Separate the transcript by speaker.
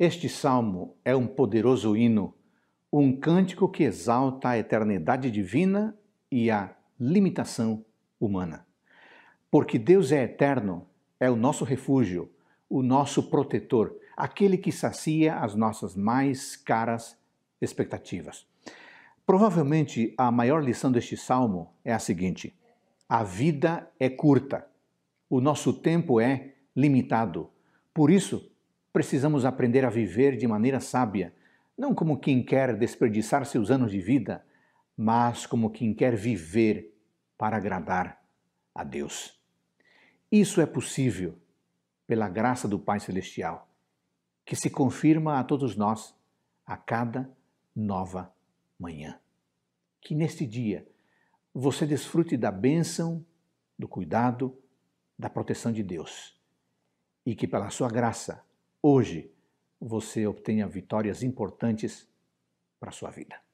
Speaker 1: Este salmo é um poderoso hino, um cântico que exalta a eternidade divina e a limitação humana. Porque Deus é eterno, é o nosso refúgio, o nosso protetor, aquele que sacia as nossas mais caras expectativas. Provavelmente a maior lição deste salmo é a seguinte: a vida é curta, o nosso tempo é limitado. Por isso, Precisamos aprender a viver de maneira sábia, não como quem quer desperdiçar seus anos de vida, mas como quem quer viver para agradar a Deus. Isso é possível pela graça do Pai Celestial, que se confirma a todos nós a cada nova manhã. Que neste dia você desfrute da bênção, do cuidado, da proteção de Deus e que, pela sua graça, hoje você obtenha vitórias importantes para a sua vida.